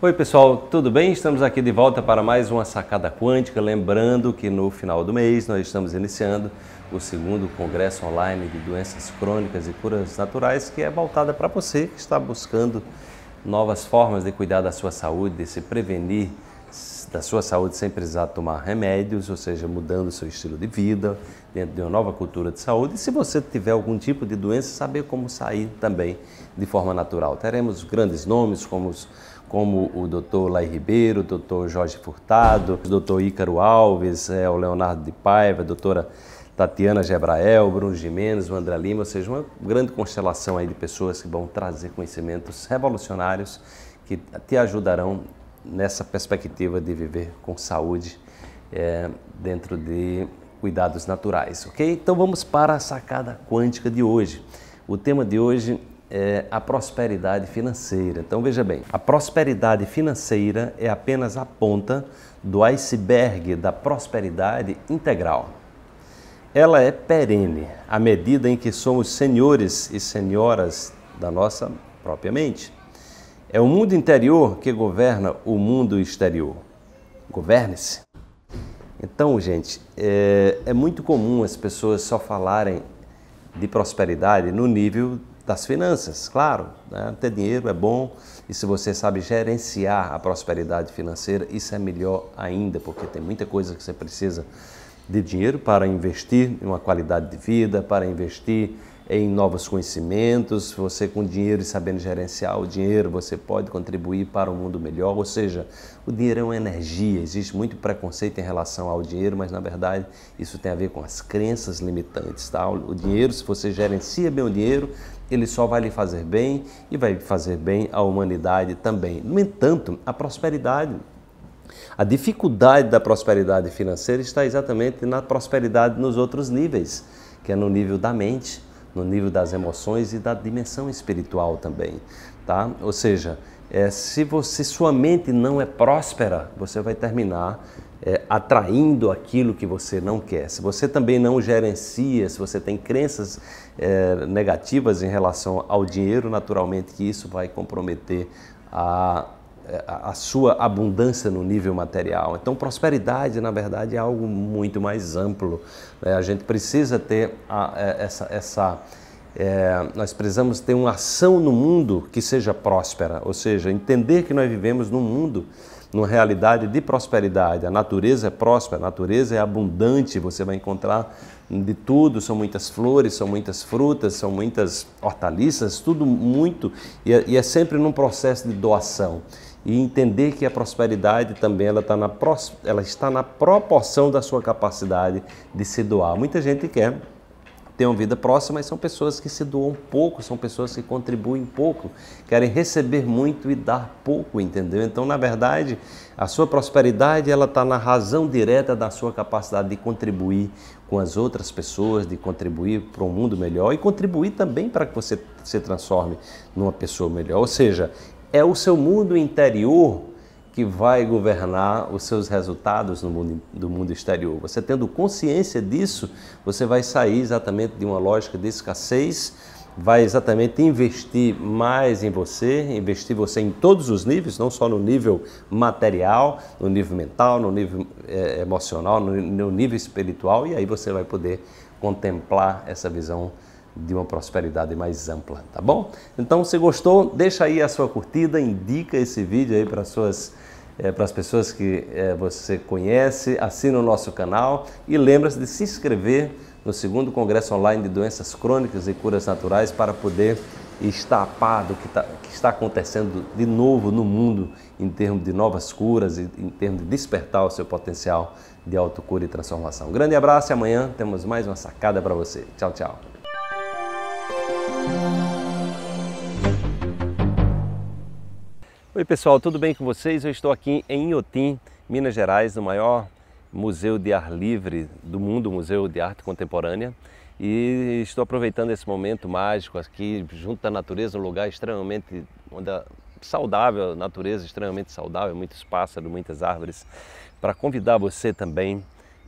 Oi, pessoal, tudo bem? Estamos aqui de volta para mais uma Sacada Quântica. Lembrando que no final do mês nós estamos iniciando o segundo Congresso Online de Doenças Crônicas e Curas Naturais, que é voltada para você que está buscando novas formas de cuidar da sua saúde, de se prevenir da sua saúde sem precisar tomar remédios, ou seja, mudando o seu estilo de vida, dentro de uma nova cultura de saúde. E se você tiver algum tipo de doença, saber como sair também de forma natural. Teremos grandes nomes como os como o doutor Lai Ribeiro, o doutor Jorge Furtado, o doutor Ícaro Alves, é, o Leonardo de Paiva, a doutora Tatiana Gebrael, Bruno Jimenez, o André Lima, ou seja, uma grande constelação aí de pessoas que vão trazer conhecimentos revolucionários que te ajudarão nessa perspectiva de viver com saúde é, dentro de cuidados naturais, ok? Então vamos para a sacada quântica de hoje. O tema de hoje é a prosperidade financeira. Então veja bem, a prosperidade financeira é apenas a ponta do iceberg da prosperidade integral. Ela é perene à medida em que somos senhores e senhoras da nossa própria mente. É o mundo interior que governa o mundo exterior. Governe-se. Então, gente, é, é muito comum as pessoas só falarem de prosperidade no nível das finanças, claro. Né? Ter dinheiro é bom e se você sabe gerenciar a prosperidade financeira, isso é melhor ainda, porque tem muita coisa que você precisa de dinheiro para investir em uma qualidade de vida, para investir em novos conhecimentos, você com dinheiro e sabendo gerenciar o dinheiro, você pode contribuir para um mundo melhor. Ou seja, o dinheiro é uma energia. Existe muito preconceito em relação ao dinheiro, mas na verdade isso tem a ver com as crenças limitantes. Tá? O dinheiro, se você gerencia bem o dinheiro, ele só vai lhe fazer bem e vai fazer bem à humanidade também. No entanto, a prosperidade a dificuldade da prosperidade financeira está exatamente na prosperidade nos outros níveis, que é no nível da mente, no nível das emoções e da dimensão espiritual também, tá? Ou seja, é, se você sua mente não é próspera, você vai terminar é, atraindo aquilo que você não quer. Se você também não gerencia, se você tem crenças é, negativas em relação ao dinheiro, naturalmente que isso vai comprometer a, a sua abundância no nível material. Então, prosperidade, na verdade, é algo muito mais amplo. Né? A gente precisa ter a, é, essa. essa é, nós precisamos ter uma ação no mundo que seja próspera, ou seja, entender que nós vivemos num mundo, numa realidade de prosperidade. A natureza é próspera, a natureza é abundante, você vai encontrar de tudo, são muitas flores, são muitas frutas, são muitas hortaliças, tudo muito, e é, e é sempre num processo de doação e entender que a prosperidade também ela, tá na, ela está na proporção da sua capacidade de se doar. Muita gente quer ter uma vida próxima, mas são pessoas que se doam pouco, são pessoas que contribuem pouco, querem receber muito e dar pouco, entendeu? Então, na verdade, a sua prosperidade ela está na razão direta da sua capacidade de contribuir com as outras pessoas, de contribuir para um mundo melhor e contribuir também para que você se transforme numa pessoa melhor. Ou seja, é o seu mundo interior que vai governar os seus resultados no mundo, do mundo exterior. Você tendo consciência disso, você vai sair exatamente de uma lógica de escassez, vai exatamente investir mais em você, investir você em todos os níveis, não só no nível material, no nível mental, no nível é, emocional, no, no nível espiritual, e aí você vai poder contemplar essa visão de uma prosperidade mais ampla, tá bom? Então, se gostou, deixa aí a sua curtida, indica esse vídeo aí para suas é, para as pessoas que é, você conhece, assina o nosso canal e lembra-se de se inscrever no segundo congresso online de doenças crônicas e curas naturais para poder estar a par do que, tá, que está acontecendo de novo no mundo em termos de novas curas e em termos de despertar o seu potencial de autocura e transformação. Um grande abraço e amanhã temos mais uma sacada para você. Tchau, tchau. Oi pessoal, tudo bem com vocês? Eu estou aqui em Inhotim, Minas Gerais, no maior museu de ar livre do mundo, Museu de Arte Contemporânea. E estou aproveitando esse momento mágico aqui, junto à natureza, um lugar extremamente onde é a saudável, natureza extremamente saudável, muitos pássaros, muitas árvores, para convidar você também